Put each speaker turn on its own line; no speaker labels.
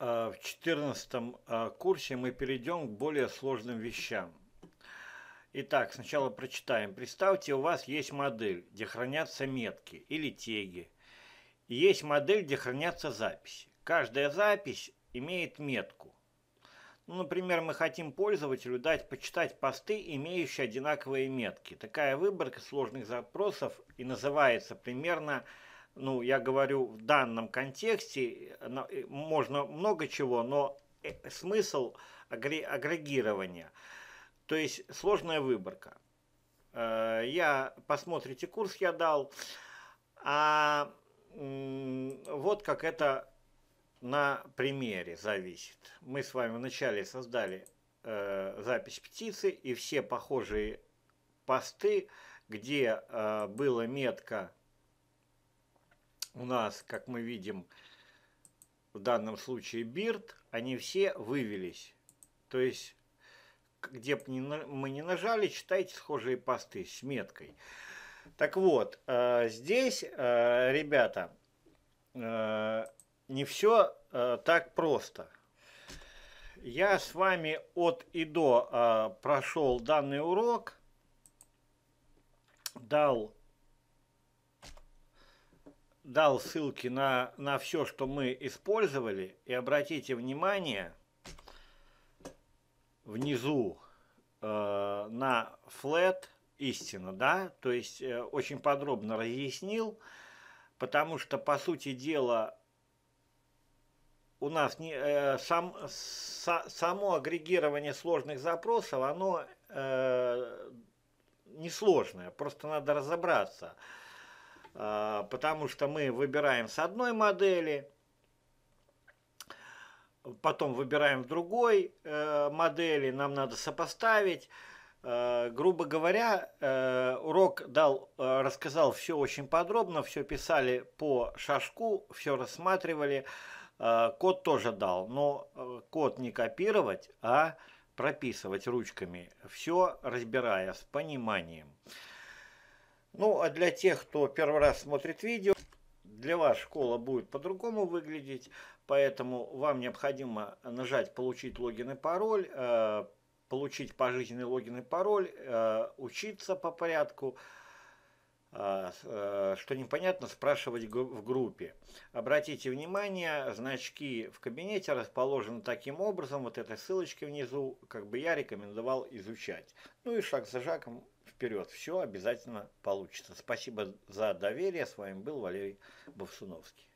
Э, в 14 э, курсе мы перейдем к более сложным вещам. Итак, сначала прочитаем. Представьте, у вас есть модель, где хранятся метки или теги. И есть модель, где хранятся записи. Каждая запись имеет метку. Ну, например, мы хотим пользователю дать почитать посты, имеющие одинаковые метки. Такая выборка сложных запросов и называется примерно ну, я говорю, в данном контексте э, можно много чего, но э, смысл агрегирования, то есть сложная выборка. Э, я, посмотрите, курс я дал, а вот как это на примере зависит. Мы с вами вначале создали запись птицы и все похожие посты, где была метка у нас, как мы видим, в данном случае бирд, они все вывелись. То есть, где бы мы не нажали, читайте схожие посты с меткой. Так вот, э, здесь, э, ребята, э, не все так просто. Я с вами от и до прошел данный урок, дал дал ссылки на, на все, что мы использовали. И обратите внимание, внизу э, на flat истина, да, то есть э, очень подробно разъяснил, потому что, по сути дела, у нас не, э, сам, са, само агрегирование сложных запросов, оно э, несложное, просто надо разобраться – а, потому что мы выбираем с одной модели, потом выбираем другой э, модели, нам надо сопоставить. Э, грубо говоря, э, урок дал, рассказал все очень подробно, все писали по шашку, все рассматривали. Код тоже дал, но код не копировать, а прописывать ручками, все разбирая с пониманием. Ну, а для тех, кто первый раз смотрит видео, для вас школа будет по-другому выглядеть, поэтому вам необходимо нажать «Получить логин и пароль», э, получить пожизненный логин и пароль, э, учиться по порядку, э, что непонятно, спрашивать в группе. Обратите внимание, значки в кабинете расположены таким образом, вот этой ссылочкой внизу, как бы я рекомендовал изучать. Ну и шаг за шагом вперед, все обязательно получится. Спасибо за доверие. С вами был Валерий Бовсуновский.